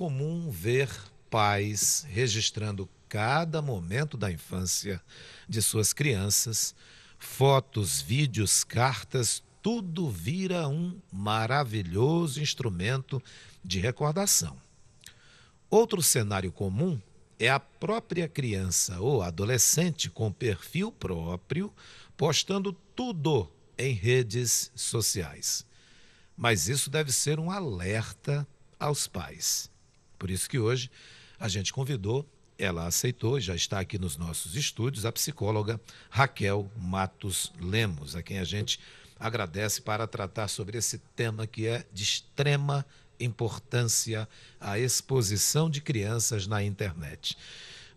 comum ver pais registrando cada momento da infância de suas crianças. Fotos, vídeos, cartas, tudo vira um maravilhoso instrumento de recordação. Outro cenário comum é a própria criança ou adolescente com perfil próprio postando tudo em redes sociais. Mas isso deve ser um alerta aos pais. Por isso que hoje a gente convidou, ela aceitou, já está aqui nos nossos estúdios, a psicóloga Raquel Matos Lemos, a quem a gente agradece para tratar sobre esse tema que é de extrema importância a exposição de crianças na internet.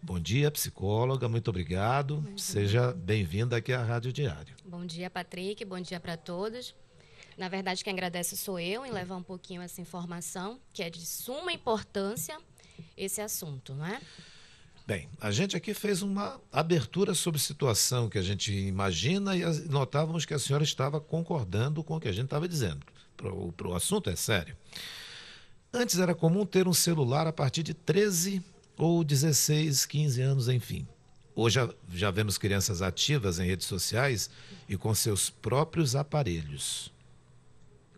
Bom dia, psicóloga, muito obrigado. Muito Seja bem-vinda aqui à Rádio Diário. Bom dia, Patrick, bom dia para todos. Na verdade, quem agradece sou eu em levar um pouquinho essa informação, que é de suma importância esse assunto, não é? Bem, a gente aqui fez uma abertura sobre situação que a gente imagina e notávamos que a senhora estava concordando com o que a gente estava dizendo. O assunto é sério. Antes era comum ter um celular a partir de 13 ou 16, 15 anos, enfim. Hoje já vemos crianças ativas em redes sociais e com seus próprios aparelhos.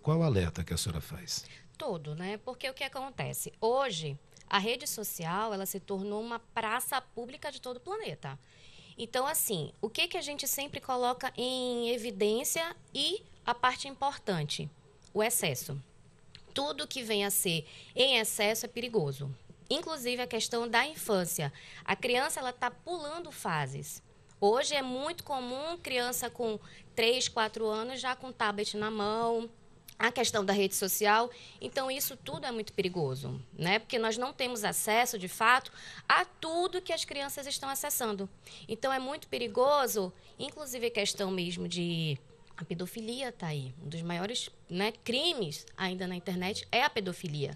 Qual alerta que a senhora faz? Tudo, né? Porque o que acontece? Hoje, a rede social ela se tornou uma praça pública de todo o planeta. Então, assim, o que, que a gente sempre coloca em evidência e a parte importante, o excesso. Tudo que vem a ser em excesso é perigoso. Inclusive a questão da infância. A criança ela está pulando fases. Hoje é muito comum criança com 3, 4 anos já com tablet na mão, a questão da rede social. Então, isso tudo é muito perigoso, né? Porque nós não temos acesso, de fato, a tudo que as crianças estão acessando. Então, é muito perigoso, inclusive a questão mesmo de. A pedofilia está aí. Um dos maiores né, crimes ainda na internet é a pedofilia.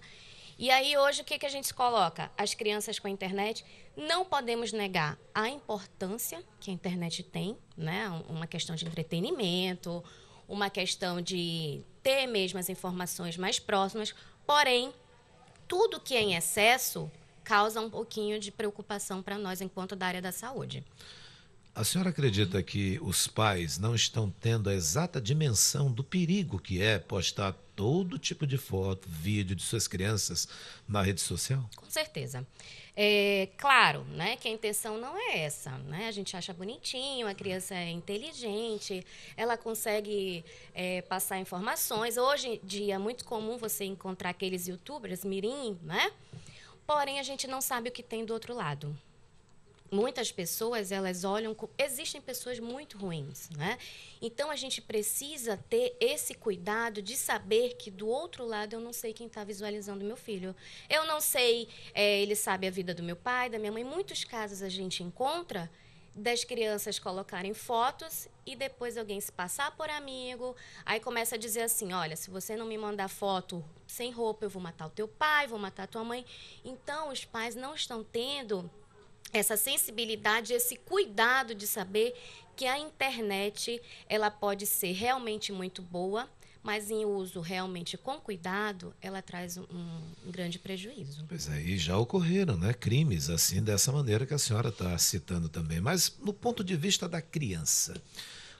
E aí, hoje, o que, que a gente se coloca? As crianças com a internet, não podemos negar a importância que a internet tem, né? Uma questão de entretenimento, uma questão de ter mesmo as informações mais próximas, porém, tudo que é em excesso causa um pouquinho de preocupação para nós enquanto da área da saúde. A senhora acredita que os pais não estão tendo a exata dimensão do perigo que é postar todo tipo de foto, vídeo de suas crianças na rede social? Com certeza. É, claro, né, que a intenção não é essa, né? A gente acha bonitinho, a criança é inteligente, ela consegue é, passar informações. Hoje em dia é muito comum você encontrar aqueles youtubers mirim, né? Porém, a gente não sabe o que tem do outro lado, muitas pessoas elas olham existem pessoas muito ruins né então a gente precisa ter esse cuidado de saber que do outro lado eu não sei quem está visualizando meu filho eu não sei é, ele sabe a vida do meu pai da minha mãe muitos casos a gente encontra das crianças colocarem fotos e depois alguém se passar por amigo, aí começa a dizer assim, olha, se você não me mandar foto sem roupa, eu vou matar o teu pai, vou matar a tua mãe. Então, os pais não estão tendo essa sensibilidade, esse cuidado de saber que a internet ela pode ser realmente muito boa, mas em uso realmente com cuidado, ela traz um, um grande prejuízo. Pois é, já ocorreram né, crimes assim, dessa maneira que a senhora está citando também. Mas no ponto de vista da criança,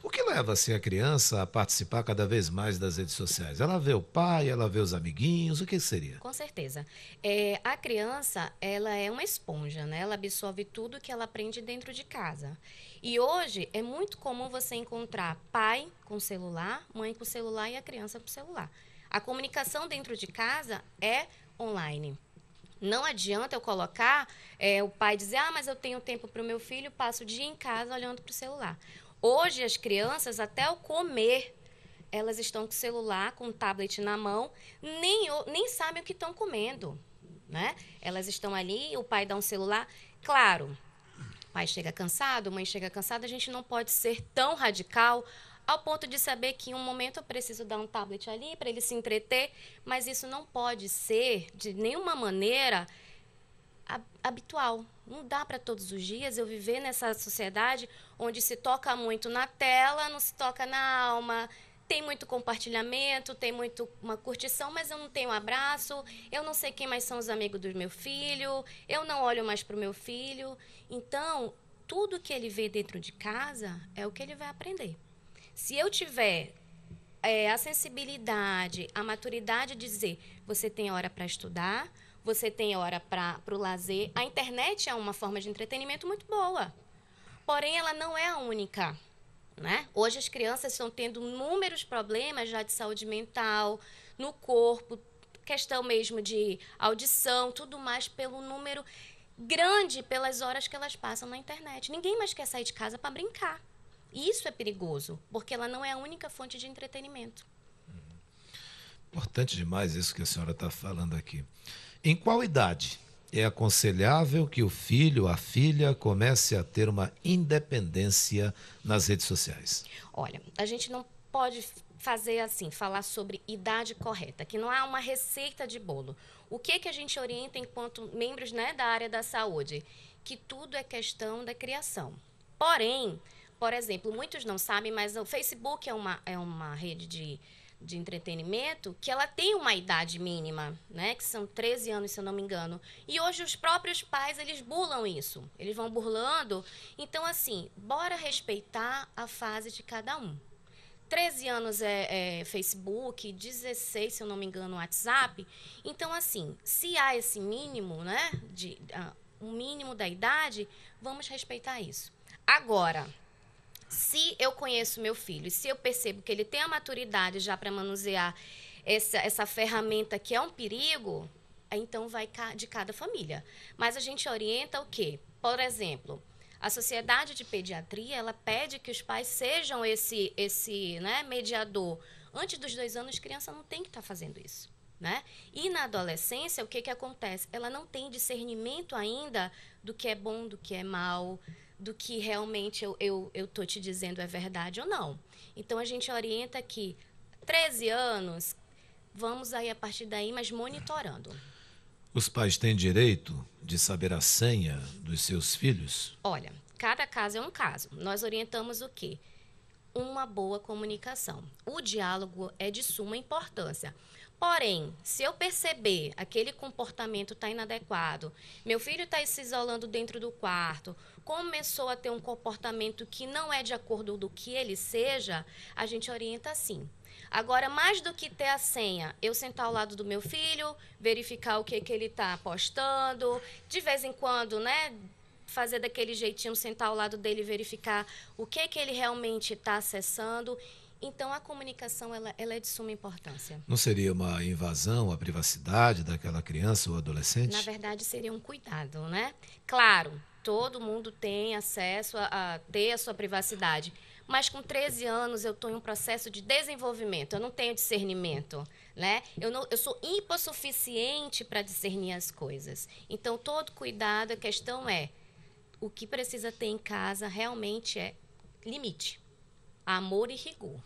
o que leva assim, a criança a participar cada vez mais das redes sociais? Ela vê o pai, ela vê os amiguinhos, o que seria? Com certeza. É, a criança, ela é uma esponja, né? Ela absorve tudo que ela aprende dentro de casa. E hoje é muito comum você encontrar pai com celular, mãe com celular e a criança com celular. A comunicação dentro de casa é online. Não adianta eu colocar é, o pai dizer, ah, mas eu tenho tempo para o meu filho, passo o dia em casa olhando para o celular. Hoje, as crianças, até o comer, elas estão com o celular, com o tablet na mão, nem, nem sabem o que estão comendo. Né? Elas estão ali, o pai dá um celular. Claro, pai chega cansado, mãe chega cansada, a gente não pode ser tão radical ao ponto de saber que em um momento eu preciso dar um tablet ali para ele se entreter, mas isso não pode ser de nenhuma maneira habitual. Não dá para todos os dias eu viver nessa sociedade onde se toca muito na tela, não se toca na alma. Tem muito compartilhamento, tem muito uma curtição, mas eu não tenho abraço, eu não sei quem mais são os amigos do meu filho, eu não olho mais para o meu filho. Então, tudo que ele vê dentro de casa é o que ele vai aprender. Se eu tiver é, a sensibilidade, a maturidade de dizer, você tem hora para estudar, você tem hora para o lazer. A internet é uma forma de entretenimento muito boa, porém ela não é a única. Né? Hoje as crianças estão tendo inúmeros problemas já de saúde mental, no corpo, questão mesmo de audição, tudo mais pelo número grande, pelas horas que elas passam na internet. Ninguém mais quer sair de casa para brincar. E isso é perigoso, porque ela não é a única fonte de entretenimento. Uhum. Importante demais isso que a senhora está falando aqui. Em qual idade é aconselhável que o filho, a filha, comece a ter uma independência nas redes sociais? Olha, a gente não pode fazer assim, falar sobre idade correta, que não há uma receita de bolo. O que que a gente orienta enquanto membros né, da área da saúde? Que tudo é questão da criação. Porém, por exemplo, muitos não sabem, mas o Facebook é uma, é uma rede de de entretenimento que ela tem uma idade mínima, né, que são 13 anos, se eu não me engano. E hoje os próprios pais, eles burlam isso. Eles vão burlando. Então assim, bora respeitar a fase de cada um. 13 anos é, é Facebook, 16, se eu não me engano, WhatsApp. Então assim, se há esse mínimo, né, de uh, um mínimo da idade, vamos respeitar isso. Agora, se eu conheço meu filho e se eu percebo que ele tem a maturidade já para manusear essa, essa ferramenta que é um perigo, então vai de cada família. Mas a gente orienta o quê? Por exemplo, a sociedade de pediatria ela pede que os pais sejam esse, esse né, mediador. Antes dos dois anos, criança não tem que estar tá fazendo isso. Né? E na adolescência, o que, que acontece? Ela não tem discernimento ainda do que é bom, do que é mal, do que realmente eu, eu, eu tô te dizendo é verdade ou não. Então a gente orienta que 13 anos, vamos aí a partir daí, mas monitorando. Os pais têm direito de saber a senha dos seus filhos? Olha, cada caso é um caso. Nós orientamos o quê? Uma boa comunicação. O diálogo é de suma importância. Porém, se eu perceber aquele comportamento está inadequado, meu filho está se isolando dentro do quarto, começou a ter um comportamento que não é de acordo do que ele seja, a gente orienta assim. Agora, mais do que ter a senha, eu sentar ao lado do meu filho, verificar o que, que ele está postando, de vez em quando, né? Fazer daquele jeitinho, sentar ao lado dele, verificar o que, que ele realmente está acessando então, a comunicação ela, ela, é de suma importância. Não seria uma invasão à privacidade daquela criança ou adolescente? Na verdade, seria um cuidado, né? Claro, todo mundo tem acesso a, a ter a sua privacidade. Mas com 13 anos eu estou em um processo de desenvolvimento, eu não tenho discernimento, né? Eu, não, eu sou hipossuficiente para discernir as coisas. Então, todo cuidado, a questão é, o que precisa ter em casa realmente é limite amor e rigor.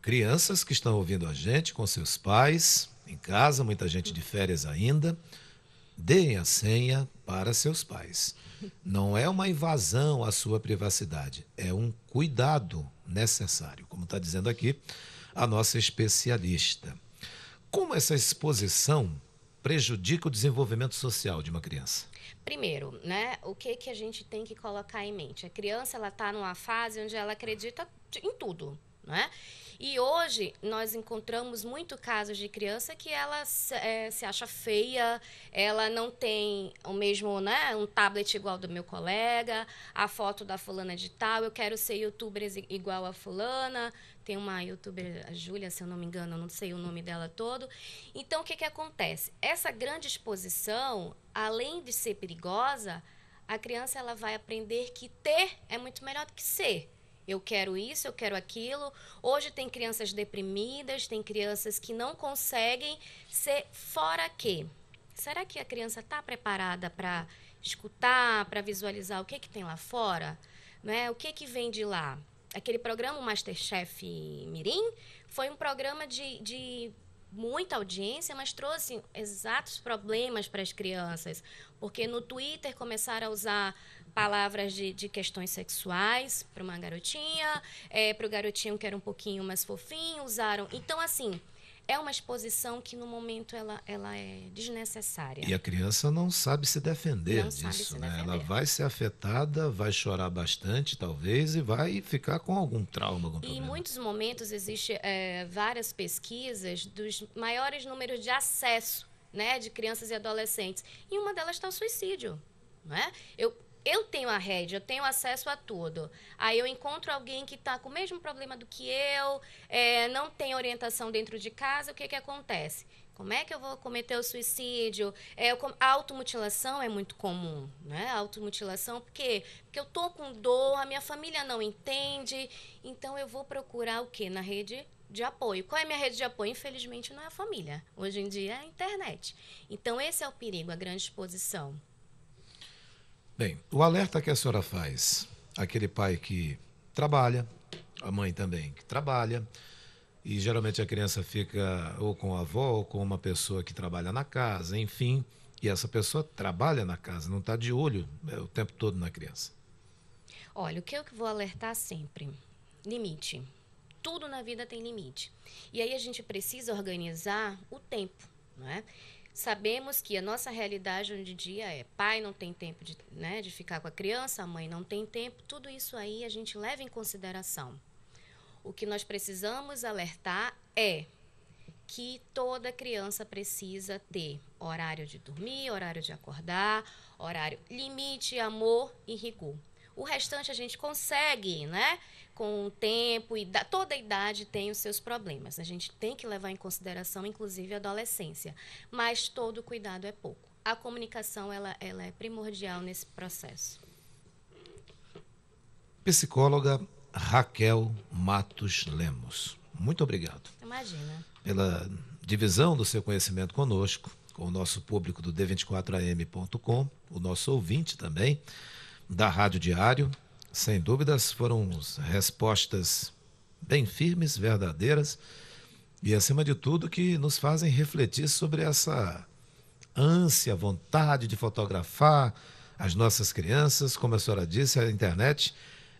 Crianças que estão ouvindo a gente com seus pais, em casa, muita gente de férias ainda, deem a senha para seus pais. Não é uma invasão à sua privacidade, é um cuidado necessário, como está dizendo aqui a nossa especialista. Como essa exposição prejudica o desenvolvimento social de uma criança? Primeiro, né, o que, que a gente tem que colocar em mente? A criança ela está numa fase onde ela acredita em tudo, né? E hoje nós encontramos muito casos de criança que ela se, é, se acha feia, ela não tem o mesmo, né, um tablet igual do meu colega, a foto da fulana de tal, eu quero ser youtuber igual a fulana. Tem uma youtuber, a Júlia, se eu não me engano, não sei o nome dela todo. Então o que que acontece? Essa grande exposição, além de ser perigosa, a criança ela vai aprender que ter é muito melhor do que ser. Eu quero isso, eu quero aquilo. Hoje tem crianças deprimidas, tem crianças que não conseguem ser fora que. Será que a criança está preparada para escutar, para visualizar o que, que tem lá fora? Né? O que, que vem de lá? Aquele programa Masterchef Mirim foi um programa de, de muita audiência, mas trouxe exatos problemas para as crianças, porque no Twitter começaram a usar palavras de, de questões sexuais para uma garotinha, é, para o garotinho que era um pouquinho mais fofinho, usaram. Então, assim, é uma exposição que no momento ela, ela é desnecessária. E a criança não sabe se defender não disso, se né? Defender. Ela vai ser afetada, vai chorar bastante, talvez, e vai ficar com algum trauma. Algum e problema. em muitos momentos existem é, várias pesquisas dos maiores números de acesso né, de crianças e adolescentes. E uma delas está o suicídio. Né? Eu eu tenho a rede, eu tenho acesso a tudo. Aí eu encontro alguém que está com o mesmo problema do que eu, é, não tem orientação dentro de casa, o que, que acontece? Como é que eu vou cometer o suicídio? É, eu, a automutilação é muito comum, né? A automutilação, por quê? Porque eu tô com dor, a minha família não entende, então eu vou procurar o quê? Na rede de apoio. Qual é a minha rede de apoio? Infelizmente não é a família. Hoje em dia é a internet. Então esse é o perigo, a grande exposição. Bem, o alerta que a senhora faz, aquele pai que trabalha, a mãe também que trabalha, e geralmente a criança fica ou com a avó ou com uma pessoa que trabalha na casa, enfim, e essa pessoa trabalha na casa, não está de olho é, o tempo todo na criança. Olha, o que eu vou alertar sempre? Limite. Tudo na vida tem limite. E aí a gente precisa organizar o tempo, não é? Sabemos que a nossa realidade hoje em dia é pai não tem tempo de, né, de ficar com a criança, a mãe não tem tempo, tudo isso aí a gente leva em consideração. O que nós precisamos alertar é que toda criança precisa ter horário de dormir, horário de acordar, horário limite, amor e rigor. O restante a gente consegue, né? Com o tempo e da, toda idade tem os seus problemas. A gente tem que levar em consideração, inclusive, a adolescência. Mas todo cuidado é pouco. A comunicação ela, ela é primordial nesse processo. Psicóloga Raquel Matos Lemos. Muito obrigado. Imagina. Pela divisão do seu conhecimento conosco, com o nosso público do d24am.com, o nosso ouvinte também da Rádio Diário. Sem dúvidas, foram respostas bem firmes, verdadeiras e, acima de tudo, que nos fazem refletir sobre essa ânsia, vontade de fotografar as nossas crianças. Como a senhora disse, a internet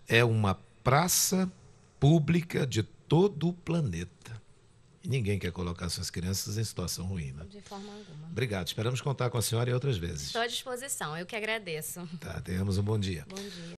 é uma praça pública de todo o planeta ninguém quer colocar suas crianças em situação ruim, né? De forma alguma. Obrigado. Esperamos contar com a senhora e outras vezes. Estou à disposição. Eu que agradeço. Tá, tenhamos um bom dia. Bom dia.